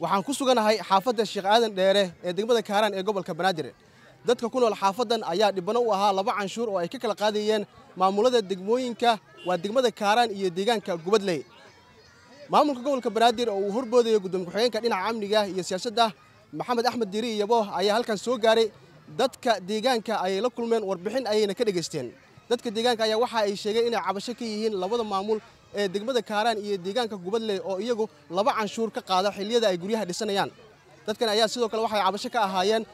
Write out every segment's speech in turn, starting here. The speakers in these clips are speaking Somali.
waxaan ku suganahay xaafadda sheekh aadan dheere ee degmada kaaraan ee gobolka banaadir dadka ku nool xaafaddan ayaa dhibano u ahaa laba canshuur oo ay ka kala qaadayeen maamulada degmooyinka waa degmada kaaraan iyo deegaanka gubadley maamulka gobolka banaadir oo uu horboodayo gudoomiye ku-xigeenka dhinaca amniga iyo siyaasadda maxamed axmed diiri iyabo ayaa halkan soo gaaray dadka deegaanka ayay la kulmeen warbixin ayayna ka dhegaysteen dadka deegaanka ayaa waxa ay sheegeen inay cabasho ka yihiin labada maamul ee degmada kaaraan iyo deegaanka gubadley oo iyagu laba canshuur ka qaada xiliyada ay guryaha dhisanayaan dadkan ayaa sidoo kale waxay cabasho ka ahaayeen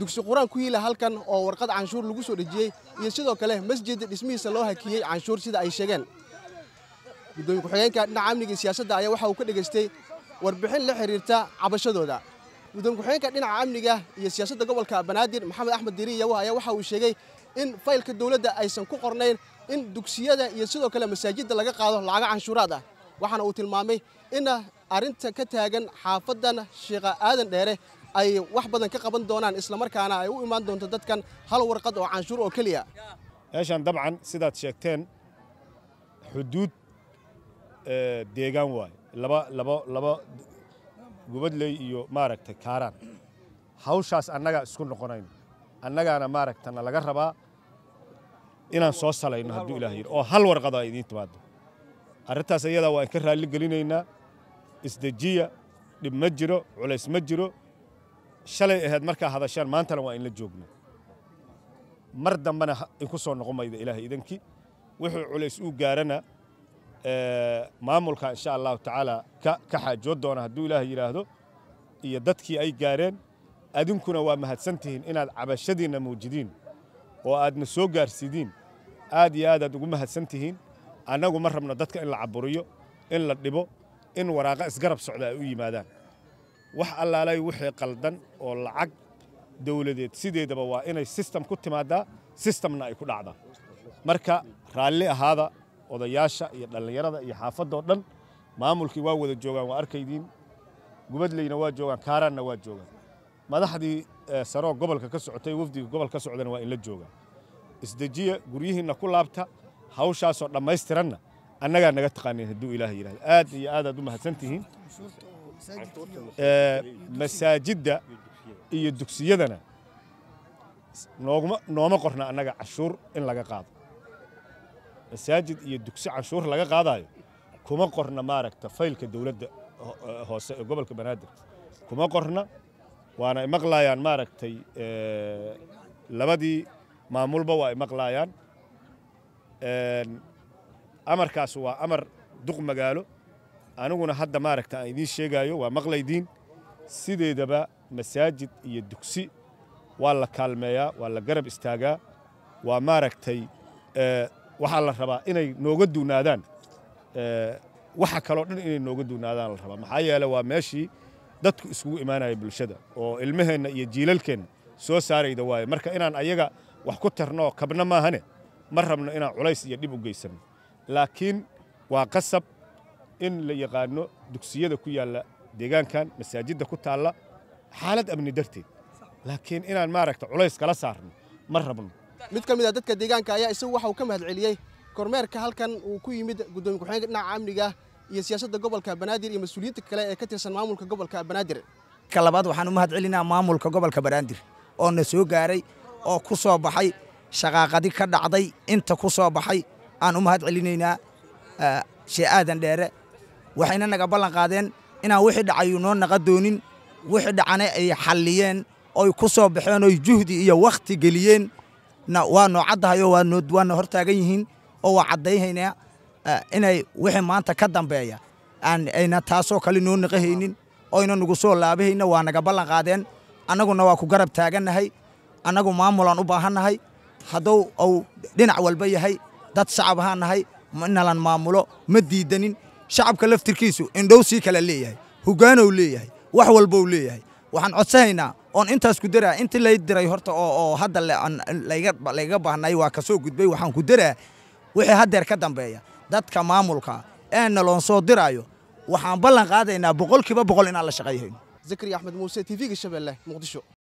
dugsi qur-aan ku yiila halkan oo warqad canshuur lagu soo dhejiyey iyo sidoo kale masjidda dhismihiisa loo hakiyey canshuur sida ay sheegeen gudoomiye ku-xigeenka dhinaca amniga iyo siyaasadda ayaa waxa uu ka dhegaystay warbixin la xidhiirta cabashadooda muddan ku-xigeenka dhinaca amniga iyo siyaasadda gobolka banaadir maxamed axmed diri yawa ayaa waxa uu sheegay in faylka dowladda aysan ku qornayn in dugsiyada iyo sidoo kale masaajidda laga qaado lacaga canshuuraad ah waxaana uu tilmaamay in arrinta ka taagan xaafaddan sheekha aadan dheere ay wax badan ka qaban doonaan islamarkaana ay u imaan doonto dadkan hal warqad oo canshuur oo keliya meeshaan dabcan sidaad sheegteen xuduud eh, deegaan waaye laba laba laba gubadley iyo maaragtay kaaraan hawshaas annagaa isku noqonayno annagaana maaragtana laga rabaa inaan soo salayno hadduu ilaah yidhi oo hal warqado ay idiin timaado arrintaas ayadaa waan ka raalli gelinaynaa isdejiya dhib ma jiro culays ma jiro shalay ahayd markaa hadashaan maantana waa inla joogno mar dambena inku soo noqon mayda ilaahay idankii wuxuu culays uu gaarana maamulka insha allahu tacaala ka xaajoo doona hadduu ilaah yidhaahdo iyo dadkii ay gaareen adinkuna waa mahadsan tihiin inaad cabashadiinna muujidiin oo aadna soo gaarsiidiin aad iyo aadaad ugu mahadsan tihiin annagu ma rabno dadka in la caburiyo in la dhibo in waraaqa isgarab socda ay u yimaadaan wax allaalay wixii qaldan oo lacag dowladeed sideedaba waa inay sistem ku timaaddaa sistemna ay ku dhacdaa marka raalli ahaada odayaasha iyo dhallinyarada iyo xaafadoo dhan maamulkii waa wada joogaan waa arkaydiin gubadleyna waa joogaan kaaraanna waa joogaan madaxdii eh, saroo gobolka ka socotay wafdiga gobol ka socdana waa inla joogaan isdejiya guryihiinna ku laabta hawshaasoo dhammaystiranna annagaa naga taqaaniin hadduu ilaah yidhahdo aad iyo aadaad u mahadsan tihiin eh, masaajidda iyo dugsiyadana nooma qorna annaga cashuur in laga qaado masaajid iyo dugsi canshuur laga qaadayo kuma qorna maaragta faylka dowladda eh, hoose ee eh, gobolka banaadir kuma qorna waana ay maqlaayaan maaragtay eh, labadii maamulba waa ay maqlaayaan amarkaas waa amar duq magaalo aniguna hadda maaragta aan idiin sheegaayo waa maqlaydiin sideedaba masaajid iyo dugsi waa la kaalmeeyaa waa la garab istaagaa waa maaragtay waxaa la rabaa inay nooga duunaadaan eh, waxa kaloo dhan inay nooga duunaadaan la rabaa maxaa yeele waa meeshii dadku iskugu imaanaya bulshada oo ilmaheenna iyo jiilalkeenna soo saarayda waaye marka inaan ayaga wax ku tarnoo kabna maahane ma rabno inaan culays iyo dhib u geysanno laakiin waa qasab in la yaqaanno dugsiyada ku yaalla deegaankan masaajidda ku taalla xaalad amni darteed laakiin inaan maaragta culays kala saarno ma rabno mid ka mid a ah dadka deegaanka ayaa isagu waxa uu ka mahadceliyey kormeerka halkan uu ku yimid guddoomiye ku-xigeenka dhinaca amniga iyo siyaasadda gobolka banaadir iyo mas-uuliyiinta kale ee ka tirsan maamulka gobolka banaadir ka labaad waxaan u mahadcelinaa maamulka gobolka banaadir oo na soo gaaray oo ku soo baxay shaqaaqadi ka dhacday inta ku soo baxay aan u mahadcelinaynaa eh, shee aadan dheere waxayna naga ballan qaadeen inaan wixii dhacayu noo naqa doonin wixii dhacana ay xalliyeen oy ku soo baxeen oy juhdi iyo wakhti geliyeen waa noo caddahay oo waanowaana hortaagan yihiin oo waa caddaynhaynaa eh, inay wixii maanta ka dambeeya ayna taasoo kale noo naqahaynin oyna nagu soo laabahayna waa naga ballan qaadeen annaguna waa ku garab taagannahay annagu maamulaan u baahannahay hadduu uu dhinac walba yahay dad shacab ahaan inalan maamulo ma diidanin shacabka laftirkiisu indhow sii kale leeyahay hogaanow leeyahay wax walbou leeyahay waxaan codsanaynaa oon intaas ku daraa intii lay diray horta oo hadda layga baahnay waa kasoo gudbay waxaan ku daraa wixii haddeer ka dambeeya dadka maamulka ee naloon soo diraayo waxaan ballan qaadaynaa boqolkiiba boqol inaan la shaqeeyhayno zakariya axmed muuse tv-ga shabeelle muqdisho